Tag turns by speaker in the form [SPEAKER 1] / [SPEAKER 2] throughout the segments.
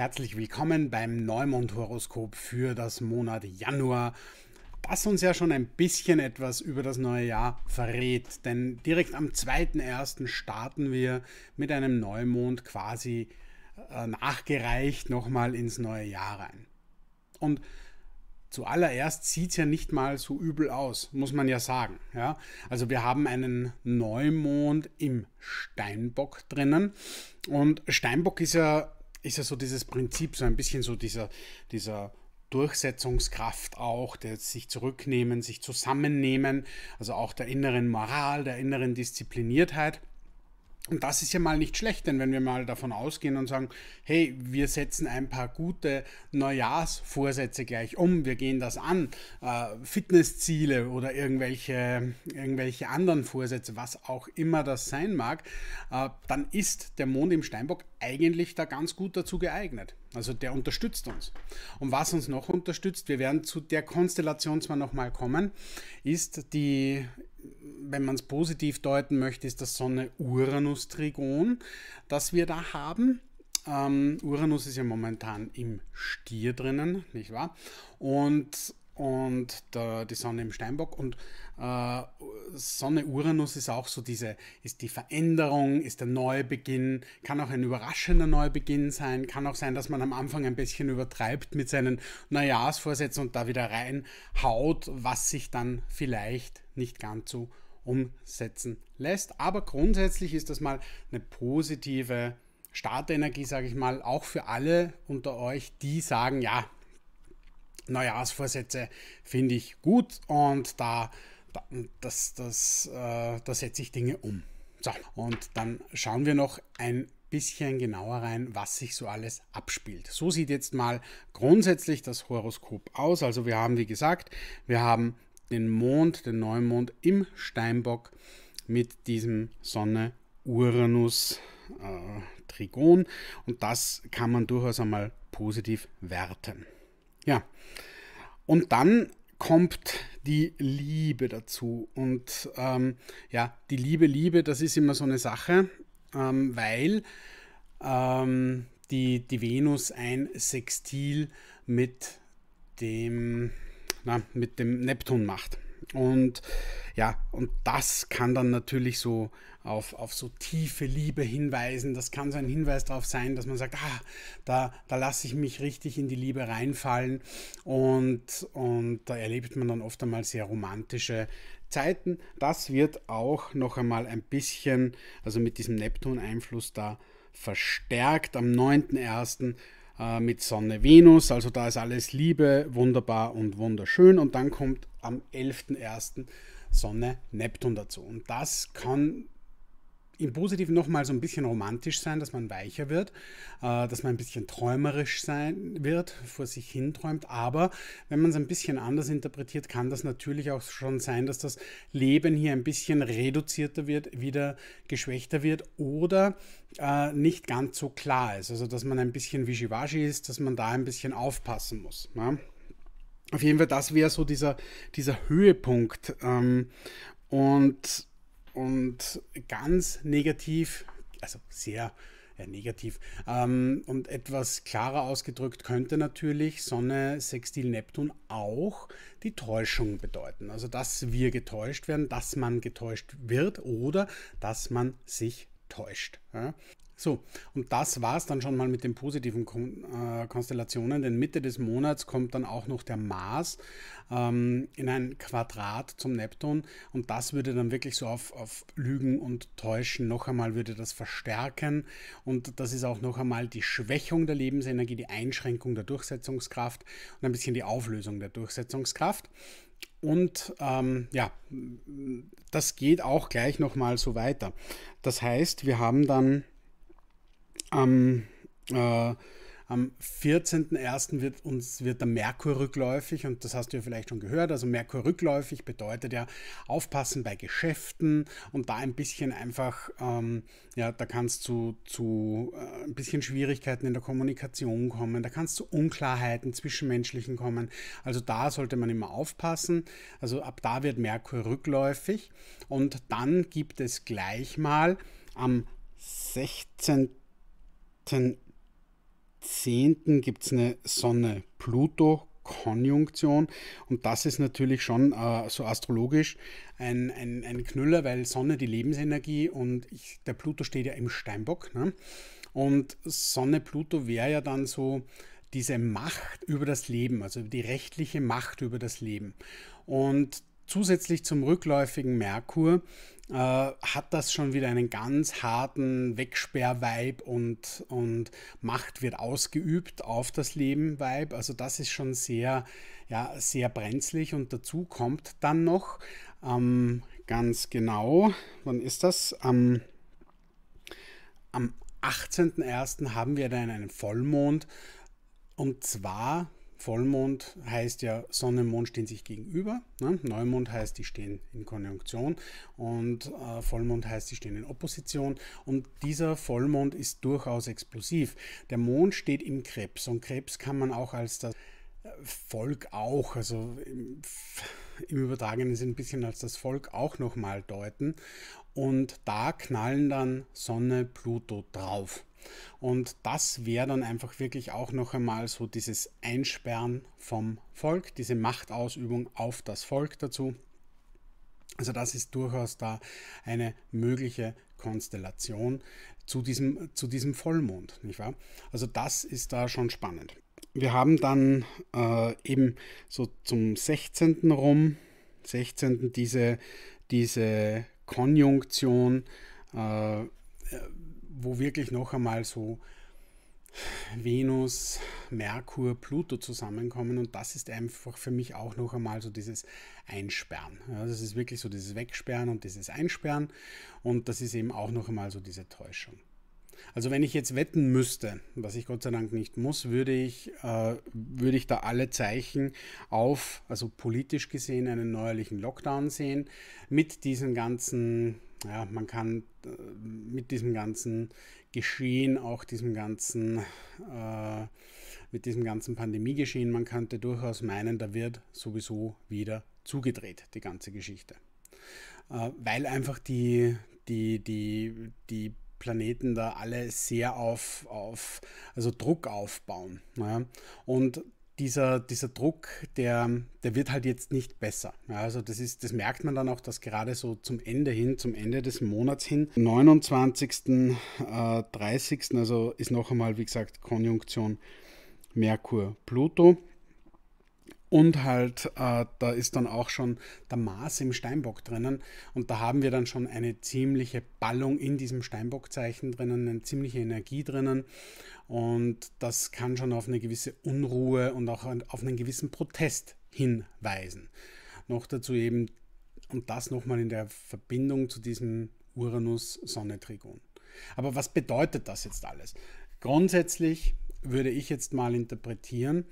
[SPEAKER 1] Herzlich willkommen beim Neumond-Horoskop für das Monat Januar, das uns ja schon ein bisschen etwas über das neue Jahr verrät. Denn direkt am 2.1. starten wir mit einem Neumond quasi äh, nachgereicht nochmal ins neue Jahr rein. Und zuallererst sieht es ja nicht mal so übel aus, muss man ja sagen. Ja? Also wir haben einen Neumond im Steinbock drinnen. Und Steinbock ist ja ist ja so dieses Prinzip, so ein bisschen so dieser, dieser Durchsetzungskraft auch, der sich zurücknehmen, sich zusammennehmen, also auch der inneren Moral, der inneren Diszipliniertheit. Und das ist ja mal nicht schlecht, denn wenn wir mal davon ausgehen und sagen, hey, wir setzen ein paar gute Neujahrsvorsätze gleich um, wir gehen das an, äh, Fitnessziele oder irgendwelche, irgendwelche anderen Vorsätze, was auch immer das sein mag, äh, dann ist der Mond im Steinbock eigentlich da ganz gut dazu geeignet. Also der unterstützt uns. Und was uns noch unterstützt, wir werden zu der Konstellation zwar nochmal kommen, ist die, wenn man es positiv deuten möchte, ist das Sonne-Uranus-Trigon, das wir da haben. Ähm, Uranus ist ja momentan im Stier drinnen, nicht wahr? Und und der, die Sonne im Steinbock. Und äh, Sonne Uranus ist auch so diese, ist die Veränderung, ist der Neubeginn, kann auch ein überraschender Neubeginn sein, kann auch sein, dass man am Anfang ein bisschen übertreibt mit seinen Neujahrsvorsätzen und da wieder reinhaut, was sich dann vielleicht nicht ganz so umsetzen lässt. Aber grundsätzlich ist das mal eine positive Startenergie, sage ich mal, auch für alle unter euch, die sagen, ja, Neujahrsvorsätze finde ich gut und da, da das, das, äh, da setze ich Dinge um. So, und dann schauen wir noch ein bisschen genauer rein, was sich so alles abspielt. So sieht jetzt mal grundsätzlich das Horoskop aus. Also wir haben, wie gesagt, wir haben den Mond, den Neumond im Steinbock mit diesem Sonne Uranus äh, Trigon und das kann man durchaus einmal positiv werten. Ja. Und dann kommt die Liebe dazu. Und ähm, ja, die Liebe, Liebe, das ist immer so eine Sache, ähm, weil ähm, die, die Venus ein Sextil mit dem, na, mit dem Neptun macht. Und ja, und das kann dann natürlich so auf, auf so tiefe Liebe hinweisen. Das kann so ein Hinweis darauf sein, dass man sagt, ah, da, da lasse ich mich richtig in die Liebe reinfallen. Und, und da erlebt man dann oft einmal sehr romantische Zeiten. Das wird auch noch einmal ein bisschen, also mit diesem Neptun-Einfluss da verstärkt am 9.1 äh, mit Sonne Venus, also da ist alles Liebe, wunderbar und wunderschön und dann kommt am 11.01. Sonne Neptun dazu und das kann im Positiven nochmal so ein bisschen romantisch sein, dass man weicher wird, äh, dass man ein bisschen träumerisch sein wird, vor sich hinträumt. Aber wenn man es ein bisschen anders interpretiert, kann das natürlich auch schon sein, dass das Leben hier ein bisschen reduzierter wird, wieder geschwächter wird oder äh, nicht ganz so klar ist. Also dass man ein bisschen wischiwaschi ist, dass man da ein bisschen aufpassen muss. Ne? Auf jeden Fall, das wäre so dieser, dieser Höhepunkt. Ähm, und und ganz negativ, also sehr ja, negativ ähm, und etwas klarer ausgedrückt könnte natürlich Sonne Sextil Neptun auch die Täuschung bedeuten. Also dass wir getäuscht werden, dass man getäuscht wird oder dass man sich täuscht. Ja? So, und das war es dann schon mal mit den positiven äh, Konstellationen, denn Mitte des Monats kommt dann auch noch der Mars ähm, in ein Quadrat zum Neptun und das würde dann wirklich so auf, auf Lügen und Täuschen noch einmal würde das verstärken und das ist auch noch einmal die Schwächung der Lebensenergie, die Einschränkung der Durchsetzungskraft und ein bisschen die Auflösung der Durchsetzungskraft. Und ähm, ja, das geht auch gleich nochmal so weiter. Das heißt, wir haben dann am, äh, am 14.01. wird uns wird der Merkur rückläufig und das hast du ja vielleicht schon gehört. Also Merkur rückläufig bedeutet ja aufpassen bei Geschäften und da ein bisschen einfach, ähm, ja, da kann es zu, zu äh, ein bisschen Schwierigkeiten in der Kommunikation kommen, da kann es zu Unklarheiten zwischenmenschlichen kommen. Also da sollte man immer aufpassen. Also ab da wird Merkur rückläufig und dann gibt es gleich mal am 16. 10. gibt es eine Sonne-Pluto. Konjunktion und das ist natürlich schon äh, so astrologisch ein, ein, ein Knüller, weil Sonne die Lebensenergie und ich, der Pluto steht ja im Steinbock ne? und Sonne-Pluto wäre ja dann so diese Macht über das Leben, also die rechtliche Macht über das Leben und zusätzlich zum rückläufigen Merkur äh, hat das schon wieder einen ganz harten Wegsperr-Vibe und, und Macht wird ausgeübt auf das Leben-Vibe. Also das ist schon sehr, ja, sehr brenzlig und dazu kommt dann noch ähm, ganz genau, wann ist das? Am, am 18.01. haben wir dann einen Vollmond und zwar Vollmond heißt ja, Sonne und Mond stehen sich gegenüber. Ne? Neumond heißt, die stehen in Konjunktion und äh, Vollmond heißt, die stehen in Opposition. Und dieser Vollmond ist durchaus explosiv. Der Mond steht im Krebs und Krebs kann man auch als das äh, Volk auch, also im, im übertragenen Sinn ein bisschen als das Volk auch nochmal deuten. Und da knallen dann Sonne, Pluto drauf. Und das wäre dann einfach wirklich auch noch einmal so dieses Einsperren vom Volk, diese Machtausübung auf das Volk dazu. Also das ist durchaus da eine mögliche Konstellation zu diesem, zu diesem Vollmond, nicht wahr? Also das ist da schon spannend. Wir haben dann äh, eben so zum 16. rum, 16. diese, diese Konjunktion, äh, wo wirklich noch einmal so Venus, Merkur, Pluto zusammenkommen und das ist einfach für mich auch noch einmal so dieses Einsperren. Ja, das ist wirklich so dieses Wegsperren und dieses Einsperren und das ist eben auch noch einmal so diese Täuschung. Also wenn ich jetzt wetten müsste, was ich Gott sei Dank nicht muss, würde ich, äh, würde ich da alle Zeichen auf, also politisch gesehen, einen neuerlichen Lockdown sehen, mit diesen ganzen, ja, man kann äh, mit diesem ganzen Geschehen, auch diesem ganzen, äh, mit diesem ganzen Pandemiegeschehen, man könnte durchaus meinen, da wird sowieso wieder zugedreht, die ganze Geschichte. Äh, weil einfach die, die, die, die Planeten da alle sehr auf, auf also Druck aufbauen. Ja. Und dieser, dieser Druck, der, der wird halt jetzt nicht besser. Ja, also das ist, das merkt man dann auch, dass gerade so zum Ende hin, zum Ende des Monats hin, 29., äh, 30., also ist noch einmal, wie gesagt, Konjunktion Merkur, Pluto. Und halt, äh, da ist dann auch schon der Mars im Steinbock drinnen. Und da haben wir dann schon eine ziemliche Ballung in diesem Steinbockzeichen drinnen, eine ziemliche Energie drinnen. Und das kann schon auf eine gewisse Unruhe und auch auf einen gewissen Protest hinweisen. Noch dazu eben, und das nochmal in der Verbindung zu diesem Uranus-Sonne-Trigon. Aber was bedeutet das jetzt alles? Grundsätzlich würde ich jetzt mal interpretieren,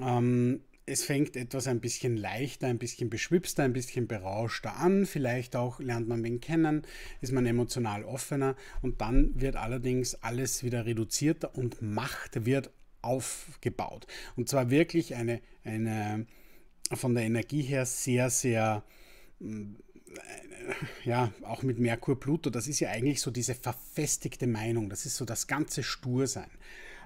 [SPEAKER 1] ähm, es fängt etwas ein bisschen leichter, ein bisschen beschwipster, ein bisschen berauschter an. Vielleicht auch lernt man wen kennen, ist man emotional offener und dann wird allerdings alles wieder reduzierter und Macht wird aufgebaut. Und zwar wirklich eine, eine von der Energie her sehr, sehr mm, äh, ja, auch mit Merkur, Pluto, das ist ja eigentlich so diese verfestigte Meinung, das ist so das ganze Stursein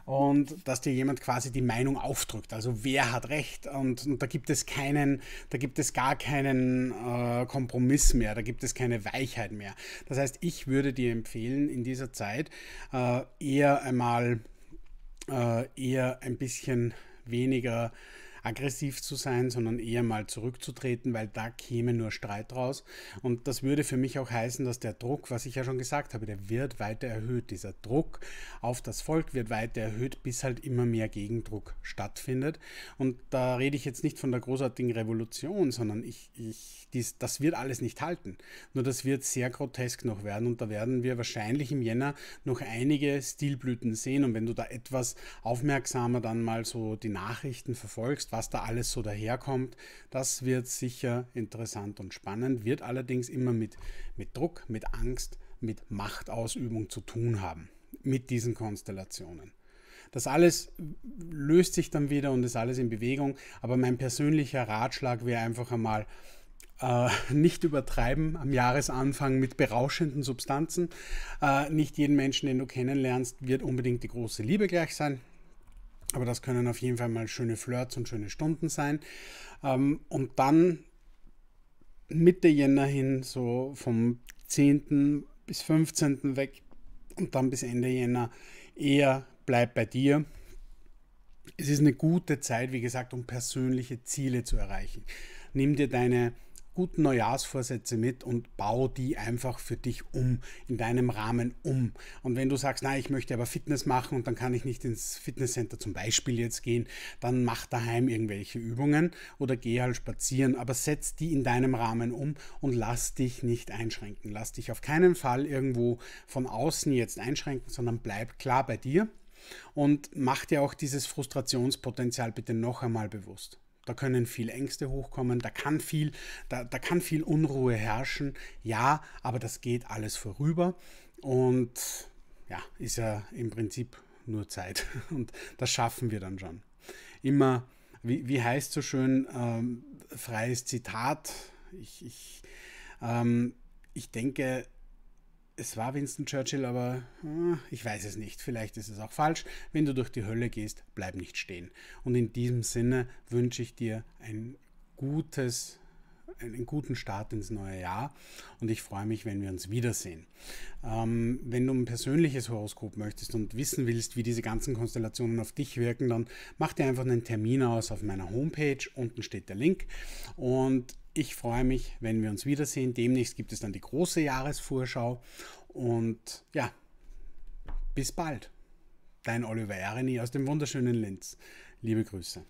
[SPEAKER 1] und dass dir jemand quasi die Meinung aufdrückt. Also wer hat recht und, und da gibt es keinen, da gibt es gar keinen äh, Kompromiss mehr, da gibt es keine Weichheit mehr. Das heißt, ich würde dir empfehlen, in dieser Zeit äh, eher einmal äh, eher ein bisschen weniger aggressiv zu sein, sondern eher mal zurückzutreten, weil da käme nur Streit raus. Und das würde für mich auch heißen, dass der Druck, was ich ja schon gesagt habe, der wird weiter erhöht. Dieser Druck auf das Volk wird weiter erhöht, bis halt immer mehr Gegendruck stattfindet. Und da rede ich jetzt nicht von der großartigen Revolution, sondern ich, ich dies, das wird alles nicht halten. Nur das wird sehr grotesk noch werden und da werden wir wahrscheinlich im Jänner noch einige Stilblüten sehen. Und wenn du da etwas aufmerksamer dann mal so die Nachrichten verfolgst, was da alles so daherkommt. Das wird sicher interessant und spannend, wird allerdings immer mit, mit Druck, mit Angst, mit Machtausübung zu tun haben, mit diesen Konstellationen. Das alles löst sich dann wieder und ist alles in Bewegung, aber mein persönlicher Ratschlag wäre einfach einmal, äh, nicht übertreiben am Jahresanfang mit berauschenden Substanzen. Äh, nicht jeden Menschen, den du kennenlernst, wird unbedingt die große Liebe gleich sein. Aber das können auf jeden Fall mal schöne Flirts und schöne Stunden sein. Ähm, und dann Mitte Jänner hin, so vom 10. bis 15. weg und dann bis Ende Jänner eher bleib bei dir. Es ist eine gute Zeit, wie gesagt, um persönliche Ziele zu erreichen. Nimm dir deine guten Neujahrsvorsätze mit und bau die einfach für dich um, in deinem Rahmen um. Und wenn du sagst, nein, ich möchte aber Fitness machen und dann kann ich nicht ins Fitnesscenter zum Beispiel jetzt gehen, dann mach daheim irgendwelche Übungen oder geh halt spazieren, aber setz die in deinem Rahmen um und lass dich nicht einschränken. Lass dich auf keinen Fall irgendwo von außen jetzt einschränken, sondern bleib klar bei dir und mach dir auch dieses Frustrationspotenzial bitte noch einmal bewusst. Da können viel Ängste hochkommen, da kann viel, da, da kann viel Unruhe herrschen. Ja, aber das geht alles vorüber. Und ja, ist ja im Prinzip nur Zeit. Und das schaffen wir dann schon. Immer, wie, wie heißt so schön, ähm, freies Zitat. Ich, ich, ähm, ich denke, es war Winston Churchill, aber hm, ich weiß es nicht. Vielleicht ist es auch falsch. Wenn du durch die Hölle gehst, bleib nicht stehen. Und in diesem Sinne wünsche ich dir ein gutes einen guten Start ins neue Jahr und ich freue mich, wenn wir uns wiedersehen. Ähm, wenn du ein persönliches Horoskop möchtest und wissen willst, wie diese ganzen Konstellationen auf dich wirken, dann mach dir einfach einen Termin aus auf meiner Homepage. Unten steht der Link und ich freue mich, wenn wir uns wiedersehen. Demnächst gibt es dann die große Jahresvorschau. Und ja, bis bald. Dein Oliver Ereni aus dem wunderschönen Linz. Liebe Grüße.